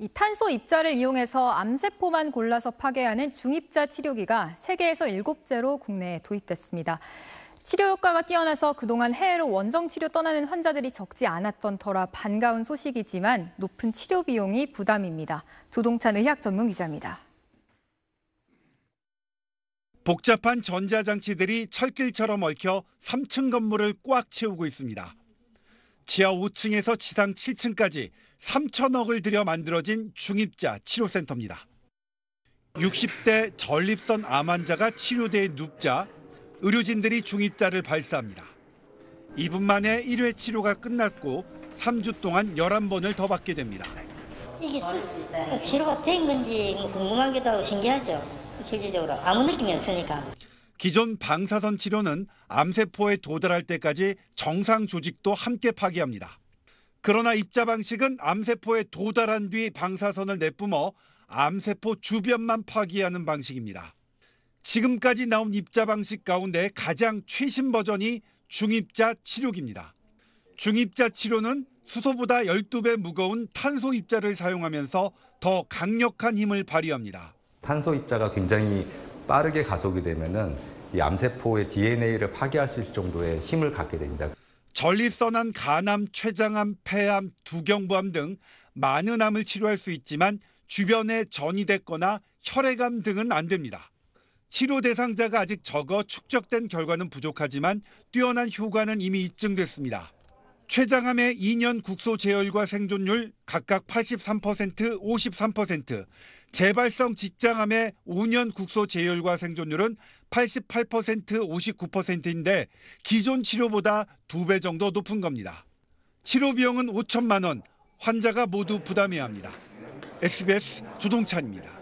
이 탄소 입자를 이용해서 암세포만 골라서 파괴하는 중입자 치료기가 세계에서 일곱째로 국내에 도입됐습니다. 치료 효과가 뛰어나서 그동안 해외로 원정 치료 떠나는 환자들이 적지 않았던 터라 반가운 소식이지만 높은 치료 비용이 부담입니다. 조동찬 의학 전문 기자입니다. 복잡한 전자장치들이 철길처럼 얽혀 3층 건물을 꽉 채우고 있습니다. 지하 5층에서 지상 7층까지 3천억을 들여 만들어진 중입자 치료센터입니다. 60대 전립선 암 환자가 치료대에 눕자 의료진들이 중입자를 발사합니다. 2분 만에 1회 치료가 끝났고 3주 동안 11번을 더 받게 됩니다. 이게 그러니까 치료가 된 건지 궁금하기도 하고 신기하죠. 실질적으로 아무 느낌이 없으니까. 기존 방사선 치료는 암세포에 도달할 때까지 정상 조직도 함께 파괴합니다. 그러나 입자 방식은 암세포에 도달한 뒤 방사선을 내뿜어 암세포 주변만 파괴하는 방식입니다. 지금까지 나온 입자 방식 가운데 가장 최신 버전이 중입자 치료기입니다. 중입자 치료는 수소보다 12배 무거운 탄소 입자를 사용하면서 더 강력한 힘을 발휘합니다. 탄소 입자가 굉장히 빠르게 가속이 되면은 이 암세포의 DNA를 파괴할 수 있을 정도의 힘을 갖게 됩니다. 전립선암, 간암, 췌장암, 폐암, 두경부암 등 많은 암을 치료할 수 있지만 주변에 전이 됐거나 혈액암 등은 안 됩니다. 치료 대상자가 아직 적어 축적된 결과는 부족하지만 뛰어난 효과는 이미 입증됐습니다. 췌장암의 2년 국소 재열과 생존율 각각 83%, 53%, 재발성 직장암의 5년 국소 재열과 생존율은 88%, 59%인데 기존 치료보다 2배 정도 높은 겁니다. 치료 비용은 5천만 원, 환자가 모두 부담해야 합니다. SBS 조동찬입니다.